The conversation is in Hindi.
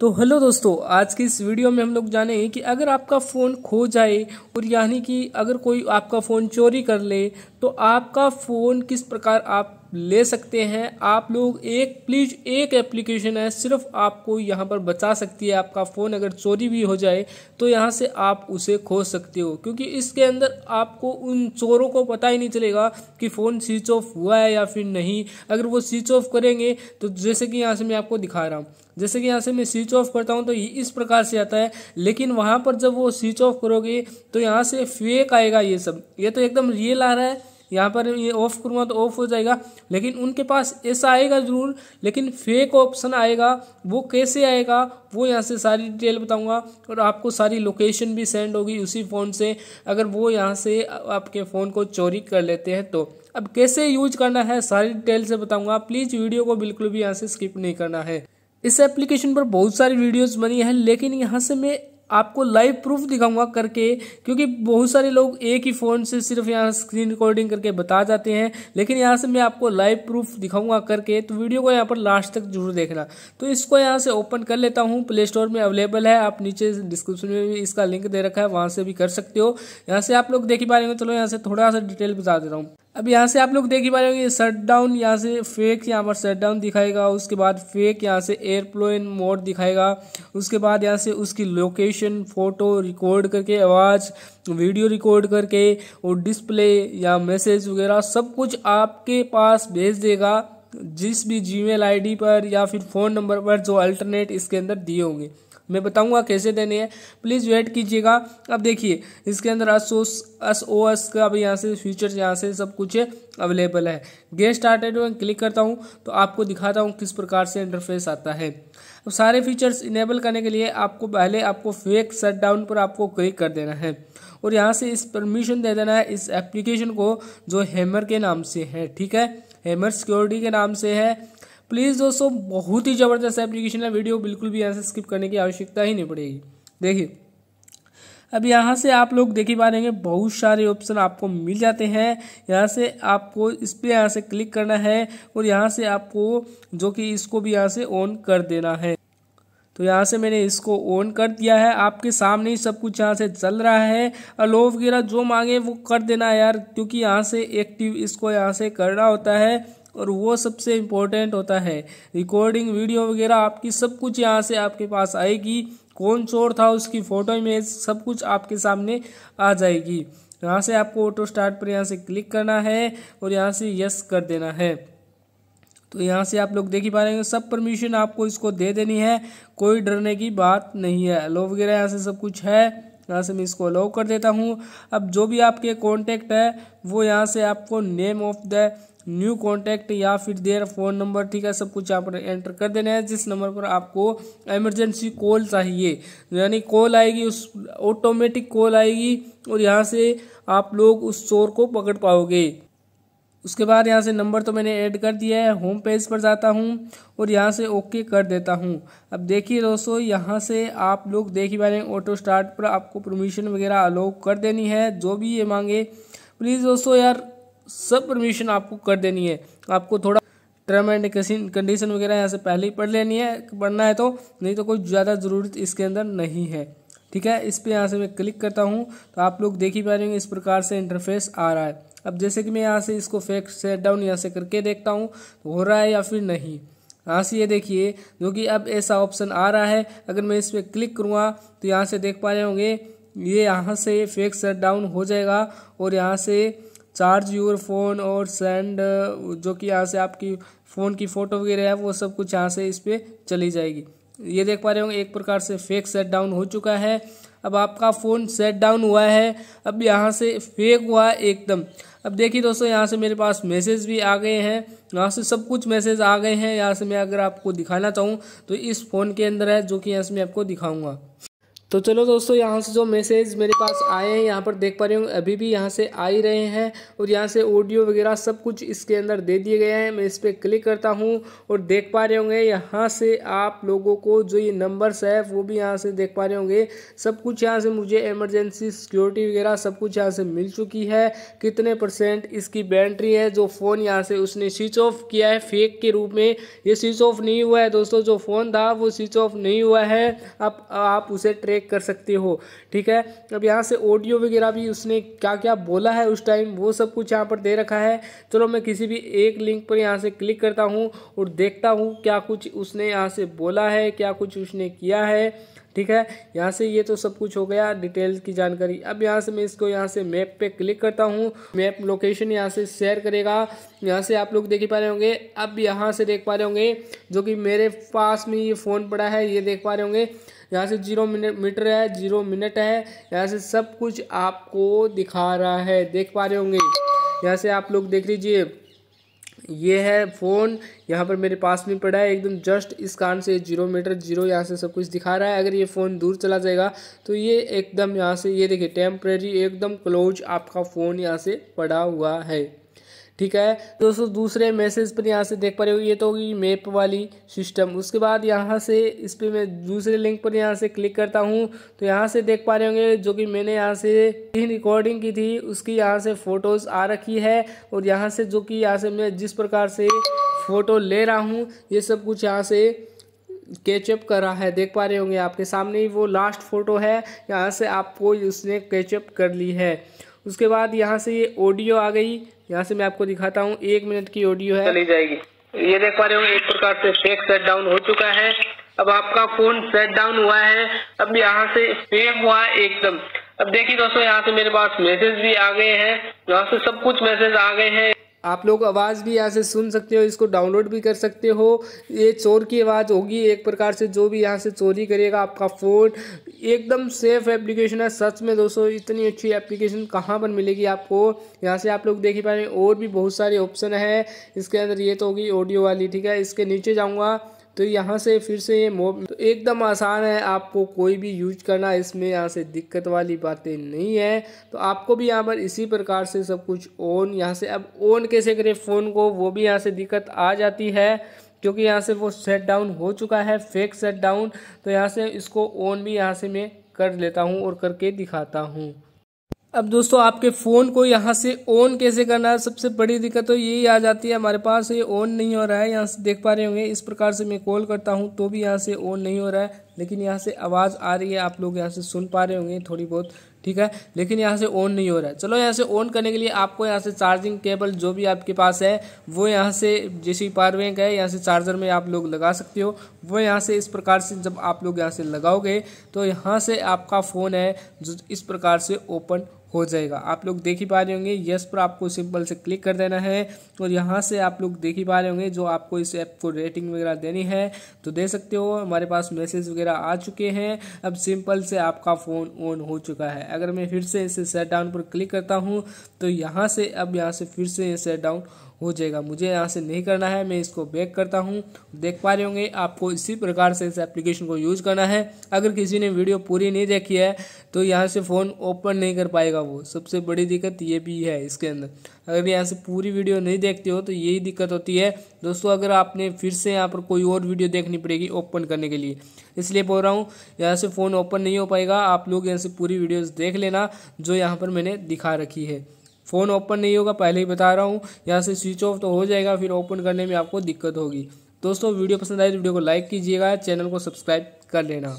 तो हेलो दोस्तों आज की इस वीडियो में हम लोग जानेंगे कि अगर आपका फ़ोन खो जाए और यानी कि अगर कोई आपका फ़ोन चोरी कर ले तो आपका फ़ोन किस प्रकार आप ले सकते हैं आप लोग एक प्लीज एक एप्लीकेशन है सिर्फ आपको यहाँ पर बचा सकती है आपका फ़ोन अगर चोरी भी हो जाए तो यहाँ से आप उसे खो सकते हो क्योंकि इसके अंदर आपको उन चोरों को पता ही नहीं चलेगा कि फ़ोन स्विच ऑफ हुआ है या फिर नहीं अगर वो स्विच ऑफ करेंगे तो जैसे कि यहाँ से मैं आपको दिखा रहा हूँ जैसे कि यहाँ से मैं स्विच ऑफ करता हूँ तो ये इस प्रकार से आता है लेकिन वहाँ पर जब वो स्विच ऑफ करोगे तो यहाँ से फेक आएगा ये सब ये तो एकदम रियल आ रहा है यहाँ पर ये ऑफ करूँगा तो ऑफ हो जाएगा लेकिन उनके पास ऐसा आएगा ज़रूर लेकिन फेक ऑप्शन आएगा वो कैसे आएगा वो यहाँ से सारी डिटेल बताऊँगा और आपको सारी लोकेशन भी सेंड होगी उसी फ़ोन से अगर वो यहाँ से आपके फ़ोन को चोरी कर लेते हैं तो अब कैसे यूज करना है सारी डिटेल से बताऊँगा प्लीज़ वीडियो को बिल्कुल भी यहाँ से स्किप नहीं करना है इस एप्लीकेशन पर बहुत सारी वीडियोस बनी है लेकिन यहाँ से मैं आपको लाइव प्रूफ दिखाऊंगा करके क्योंकि बहुत सारे लोग एक ही फ़ोन से सिर्फ यहाँ स्क्रीन रिकॉर्डिंग करके बता जाते हैं लेकिन यहाँ से मैं आपको लाइव प्रूफ दिखाऊंगा करके तो वीडियो को यहाँ पर लास्ट तक जरूर देखना तो इसको यहाँ से ओपन कर लेता हूँ प्ले स्टोर में अवेलेबल है आप नीचे डिस्क्रिप्शन में भी इसका लिंक दे रखा है वहाँ से भी कर सकते हो यहाँ से आप लोग देख पा रहे हो चलो यहाँ से थोड़ा सा डिटेल बता दे रहा हूँ अब यहाँ से आप लोग देख ही पा रहे होंगे शट डाउन यहाँ से फेक यहाँ पर शट डाउन दिखाएगा उसके बाद फेक यहाँ से एयरप्लेन मोड दिखाएगा उसके बाद यहाँ से उसकी लोकेशन फ़ोटो रिकॉर्ड करके आवाज़ वीडियो रिकॉर्ड करके और डिस्प्ले या मैसेज वगैरह सब कुछ आपके पास भेज देगा जिस भी जीमेल आईडी पर या फिर फ़ोन नंबर पर जो अल्टरनेट इसके अंदर दिए होंगे मैं बताऊंगा कैसे देने हैं प्लीज़ वेट कीजिएगा अब देखिए इसके अंदर एस ओस एस ओ एस का भी यहाँ से फीचर्स यहाँ से सब कुछ अवेलेबल है गेट स्टार्टेड में क्लिक करता हूँ तो आपको दिखाता हूँ किस प्रकार से इंटरफेस आता है अब सारे फीचर्स इनेबल करने के लिए आपको पहले आपको फेक डाउन पर आपको क्लिक कर देना है और यहाँ से इस परमिशन दे देना है इस एप्लीकेशन को जो हैमर के नाम से है ठीक है हेमर सिक्योरिटी के नाम से है प्लीज़ दोस्तों बहुत ही ज़बरदस्त एप्लीकेशन है वीडियो बिल्कुल भी यहाँ से स्किप करने की आवश्यकता ही नहीं पड़ेगी देखिए अब यहाँ से आप लोग देख ही पा रहे हैं बहुत सारे ऑप्शन आपको मिल जाते हैं यहाँ से आपको इस पर यहाँ से क्लिक करना है और यहाँ से आपको जो कि इसको भी यहाँ से ऑन कर देना है तो यहाँ से मैंने इसको ऑन कर दिया है आपके सामने ही सब कुछ यहाँ से चल रहा है अलो वगैरह जो मांगे वो कर देना यार क्योंकि यहाँ से एक्टिव इसको यहाँ से करना होता है और वो सबसे इम्पोर्टेंट होता है रिकॉर्डिंग वीडियो वगैरह आपकी सब कुछ यहाँ से आपके पास आएगी कौन चोर था उसकी फ़ोटो इमेज सब कुछ आपके सामने आ जाएगी यहाँ से आपको ऑटो स्टार्ट पर यहाँ से क्लिक करना है और यहाँ से यस कर देना है तो यहाँ से आप लोग देख ही पा रहे हैं सब परमिशन आपको इसको दे देनी है कोई डरने की बात नहीं है अलो वगैरह यहाँ से सब कुछ है यहाँ से मैं इसको अलाउ कर देता हूँ अब जो भी आपके कॉन्टेक्ट है वो यहाँ से आपको name of the new contact या फिर देर फ़ोन नंबर ठीक है सब कुछ यहाँ पर एंटर कर देना है जिस नंबर पर आपको एमरजेंसी कॉल चाहिए यानी कॉल आएगी उस ऑटोमेटिक कॉल आएगी और यहाँ से आप लोग उस चोर को पकड़ पाओगे उसके बाद यहाँ से नंबर तो मैंने ऐड कर दिया है होम पेज पर जाता हूँ और यहाँ से ओके कर देता हूँ अब देखिए दोस्तों यहाँ से आप लोग देख ही पा रहे हैं ऑटो स्टार्ट पर आपको परमिशन वगैरह अलाउ कर देनी है जो भी ये मांगे प्लीज़ दोस्तों यार सब परमिशन आपको कर देनी है आपको थोड़ा टर्म एंड कंडीशन वगैरह यहाँ से पहले ही पढ़ लेनी है पढ़ना है तो नहीं तो कोई ज़्यादा ज़रूरत इसके अंदर नहीं है ठीक है इस पर यहाँ से मैं क्लिक करता हूँ तो आप लोग देख ही पा रहे होंगे इस प्रकार से इंटरफेस आ रहा है अब जैसे कि मैं यहाँ से इसको फेक सेट डाउन यहाँ से करके देखता हूँ तो हो रहा है या फिर नहीं यहाँ से ये देखिए जो कि अब ऐसा ऑप्शन आ रहा है अगर मैं इस पर क्लिक करूँगा तो यहाँ से देख पा रहे होंगे ये यहाँ से फेक सेट डाउन हो जाएगा और यहाँ से चार्ज योर फ़ोन और सेंड जो कि यहाँ से आपकी फ़ोन की फ़ोटो वगैरह है वो सब कुछ यहाँ से इस पर चली जाएगी ये देख पा रहे होंगे एक प्रकार से फेक सेट डाउन हो चुका है अब आपका फ़ोन सेट डाउन हुआ है अब यहाँ से फेक हुआ एकदम अब देखिए दोस्तों यहाँ से मेरे पास मैसेज भी आ गए हैं यहाँ से सब कुछ मैसेज आ गए हैं यहाँ से मैं अगर आपको दिखाना चाहूँ तो इस फ़ोन के अंदर है जो कि यहाँ से मैं आपको दिखाऊँगा तो चलो दोस्तों यहाँ से जो मैसेज मेरे पास आए हैं यहाँ पर देख पा रहे हो अभी भी यहाँ से आ ही रहे हैं और यहाँ से ऑडियो वगैरह सब कुछ इसके अंदर दे दिए गए हैं मैं इस पर क्लिक करता हूँ और देख पा रहे होंगे यहाँ से आप लोगों को जो ये नंबर्स है वो भी यहाँ से देख पा रहे होंगे सब कुछ यहाँ से मुझे एमरजेंसी सिक्योरिटी वगैरह सब कुछ यहाँ से मिल चुकी है कितने परसेंट इसकी बैटरी है जो फ़ोन यहाँ से उसने स्विच ऑफ किया है फेक के रूप में ये स्विच ऑफ नहीं हुआ है दोस्तों जो फ़ोन था वो स्विच ऑफ नहीं हुआ है अब आप उसे ट्रैक चेक कर सकते हो ठीक है अब यहाँ से ऑडियो वगैरह भी उसने क्या क्या बोला है उस टाइम वो सब कुछ यहाँ पर दे रखा है चलो मैं किसी भी एक लिंक पर यहाँ से क्लिक करता हूँ और देखता हूँ क्या कुछ उसने यहाँ से बोला है क्या कुछ उसने किया है ठीक है यहाँ से ये तो सब कुछ हो गया डिटेल की जानकारी अब यहाँ से मैं इसको यहाँ से मैप पे क्लिक करता हूँ मैप लोकेशन यहाँ से शेयर करेगा यहाँ से आप लोग देख पा रहे होंगे अब यहाँ से देख पा रहे होंगे जो कि मेरे पास में ये फ़ोन पड़ा है ये देख पा रहे होंगे यहाँ से जीरो मिनट मीटर है जीरो मिनट है यहाँ से सब कुछ आपको दिखा रहा है देख पा रहे होंगे यहाँ से आप लोग देख लीजिए ये है फ़ोन यहाँ पर मेरे पास में पड़ा है एकदम जस्ट इस कान से जीरो मीटर जीरो यहाँ से सब कुछ दिखा रहा है अगर ये फ़ोन दूर चला जाएगा तो ये एकदम यहाँ से ये देखिए टेम्प्रेरी एकदम क्लोज आपका फ़ोन यहाँ से पड़ा हुआ है ठीक है दोस्तों दूसरे मैसेज पर यहाँ से देख पा रहे हो ये तो होगी मैप वाली सिस्टम उसके बाद यहाँ से इस पर मैं दूसरे लिंक पर यहाँ से क्लिक करता हूँ तो यहाँ से देख पा रहे होंगे जो कि मैंने यहाँ से रिकॉर्डिंग की थी उसकी यहाँ से फ़ोटोज़ आ रखी है और यहाँ से जो कि यहाँ से मैं जिस प्रकार से फ़ोटो ले रहा हूँ ये सब कुछ यहाँ से कैचअप कर रहा है देख पा रहे होंगे आपके सामने ही वो लास्ट फ़ोटो है यहाँ से आपको उसने कैचअप कर ली है उसके बाद यहाँ से ये ऑडियो आ गई यहाँ से मैं आपको दिखाता हूँ एक मिनट की ऑडियो है चली जाएगी ये देख पा रहे हो एक प्रकार से फेक सेट डाउन हो चुका है अब आपका फोन सेट डाउन हुआ है अब यहाँ से फेक हुआ है एकदम अब देखिए दोस्तों यहाँ से मेरे पास मैसेज भी आ गए है यहाँ से सब कुछ मैसेज आ गए है आप लोग आवाज़ भी यहाँ से सुन सकते हो इसको डाउनलोड भी कर सकते हो ये चोर की आवाज़ होगी एक प्रकार से जो भी यहाँ से चोरी करेगा आपका फ़ोन एकदम सेफ एप्लीकेशन है सच में दोस्तों इतनी अच्छी एप्लीकेशन कहाँ पर मिलेगी आपको यहाँ से आप लोग देख ही पा हैं और भी बहुत सारे ऑप्शन है इसके अंदर ये तो होगी ऑडियो वाली ठीक है इसके नीचे जाऊँगा तो यहाँ से फिर से ये मोब तो एकदम आसान है आपको कोई भी यूज करना इसमें यहाँ से दिक्कत वाली बातें नहीं है तो आपको भी यहाँ पर इसी प्रकार से सब कुछ ऑन यहाँ से अब ऑन कैसे करें फ़ोन को वो भी यहाँ से दिक्कत आ जाती है क्योंकि यहाँ से वो सेट डाउन हो चुका है फेक सेट डाउन तो यहाँ से इसको ऑन भी यहाँ से मैं कर लेता हूँ और करके दिखाता हूँ अब दोस्तों आपके फ़ोन को यहाँ से ऑन कैसे करना है सबसे बड़ी दिक्कत तो यही आ जाती है हमारे पास ये ऑन नहीं हो रहा है यहाँ से देख पा रहे होंगे इस प्रकार से मैं कॉल करता हूँ तो भी यहाँ से ऑन नहीं हो रहा है लेकिन यहाँ से आवाज़ आ रही है आप लोग यहाँ से सुन पा रहे होंगे थोड़ी बहुत ठीक है लेकिन यहाँ से ऑन नहीं हो रहा है चलो यहाँ से ऑन करने के लिए आपको यहाँ से चार्जिंग केबल जो भी आपके पास है वो यहाँ से जैसे पावर बैंक है यहाँ से चार्जर में आप लोग लगा सकते हो वो यहाँ से इस प्रकार से जब आप लोग यहाँ से लगाओगे तो यहाँ से आपका फ़ोन है जो इस प्रकार से ओपन हो जाएगा आप लोग देख ही पा रहे होंगे यस पर आपको सिंपल से क्लिक कर देना है और यहाँ से आप लोग देख ही पा रहे होंगे जो आपको इस ऐप को रेटिंग वगैरह देनी है तो दे सकते हो हमारे पास मैसेज वगैरह आ चुके हैं अब सिंपल से आपका फ़ोन ऑन हो चुका है अगर मैं फिर से इसे सेट डाउन पर क्लिक करता हूँ तो यहाँ से अब यहाँ से फिर से सेट डाउन हो जाएगा मुझे यहाँ से नहीं करना है मैं इसको बैक करता हूँ देख पा रहे होंगे आपको इसी प्रकार से इस एप्लीकेशन को यूज़ करना है अगर किसी ने वीडियो पूरी नहीं देखी है तो यहाँ से फ़ोन ओपन नहीं कर पाएगा वो सबसे बड़ी दिक्कत ये भी है इसके अंदर अगर यहाँ से पूरी वीडियो नहीं देखते हो तो यही दिक्कत होती है दोस्तों अगर आपने फिर से यहाँ पर कोई और वीडियो देखनी पड़ेगी ओपन करने के लिए इसलिए बोल रहा हूँ यहाँ से फ़ोन ओपन नहीं हो पाएगा आप लोग यहाँ से पूरी वीडियोज़ देख लेना जो यहाँ पर मैंने दिखा रखी है फ़ोन ओपन नहीं होगा पहले ही बता रहा हूँ यहाँ से स्विच ऑफ तो हो जाएगा फिर ओपन करने में आपको दिक्कत होगी दोस्तों वीडियो पसंद आए तो वीडियो को लाइक कीजिएगा चैनल को सब्सक्राइब कर लेना